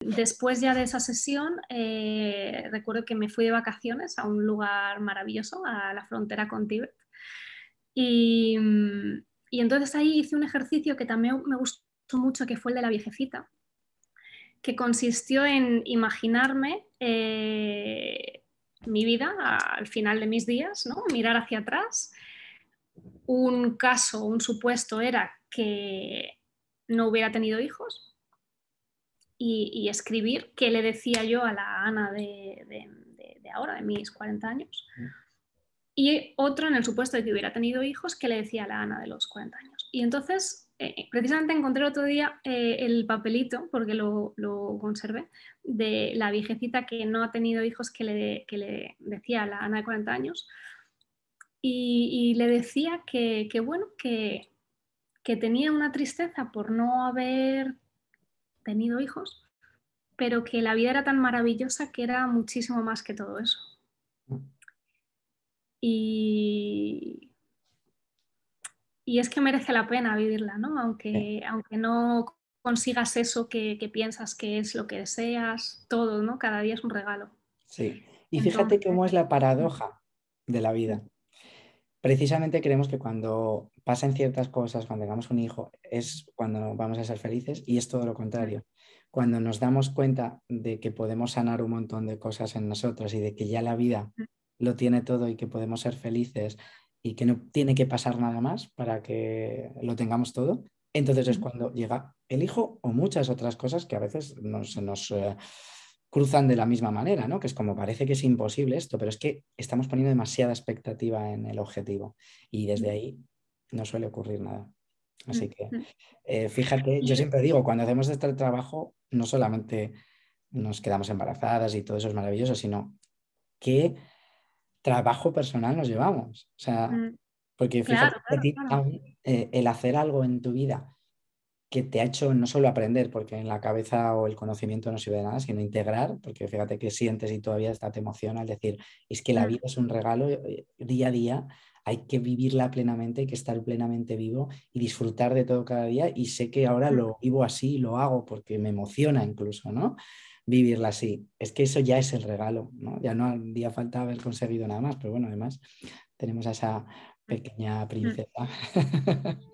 Después ya de esa sesión, eh, recuerdo que me fui de vacaciones a un lugar maravilloso, a la frontera con Tíbet. Y, entonces ahí hice un ejercicio que también me gustó mucho, que fue el de la viejecita, que consistió en imaginarme eh, mi vida al final de mis días, ¿no? mirar hacia atrás. Un caso, un supuesto era que no hubiera tenido hijos, y, escribir qué le decía yo a la Ana de, ahora, de mis 40 años. Y otro en el supuesto de que hubiera tenido hijos, que le decía a la Ana de los 40 años. Y entonces, eh, precisamente encontré otro día eh, el papelito, porque lo, lo, conservé, de la viejecita que no ha tenido hijos, que le, le decía a la Ana de 40 años. Y, le decía que, bueno, que, que tenía una tristeza por no haber tenido hijos, pero que la vida era tan maravillosa que era muchísimo más que todo eso. Y, es que merece la pena vivirla, ¿no? Aunque, aunque no consigas eso que, piensas que es lo que deseas, todo, ¿no? Cada día es un regalo. Sí, y fíjate cómo es la paradoja de la vida precisamente creemos que cuando pasan ciertas cosas, cuando tengamos un hijo, es cuando vamos a ser felices y es todo lo contrario. Cuando nos damos cuenta de que podemos sanar un montón de cosas en nosotros y de que ya la vida lo tiene todo y que podemos ser felices y que no tiene que pasar nada más para que lo tengamos todo, entonces es cuando llega el hijo o muchas otras cosas que a veces no, se nos... Eh, cruzan de la misma manera, ¿no? Que es como parece que es imposible esto, pero es que estamos poniendo demasiada expectativa en el objetivo y desde mm. ahí no suele ocurrir nada. Así mm, que mm. Eh, fíjate, yo siempre digo, cuando hacemos este trabajo, no solamente nos quedamos embarazadas y todo eso es maravilloso, sino qué trabajo personal nos llevamos. O sea, porque fíjate, eh, el hacer algo en tu vida que te ha hecho no solo aprender, porque en la cabeza o el conocimiento no sirve de nada, sino integrar, porque fíjate que sientes y todavía te emociona al decir, es que la mm. vida es un regalo eh, día a día, hay que vivirla plenamente, hay que estar plenamente vivo y disfrutar de todo cada día. Y sé que ahora mm. lo vivo así, lo hago porque me emociona incluso, ¿no? Vivirla así. Es que eso ya es el regalo, ¿no? Ya no había falta haber conseguido nada más, pero bueno, además tenemos a esa mm. pequeña princesa.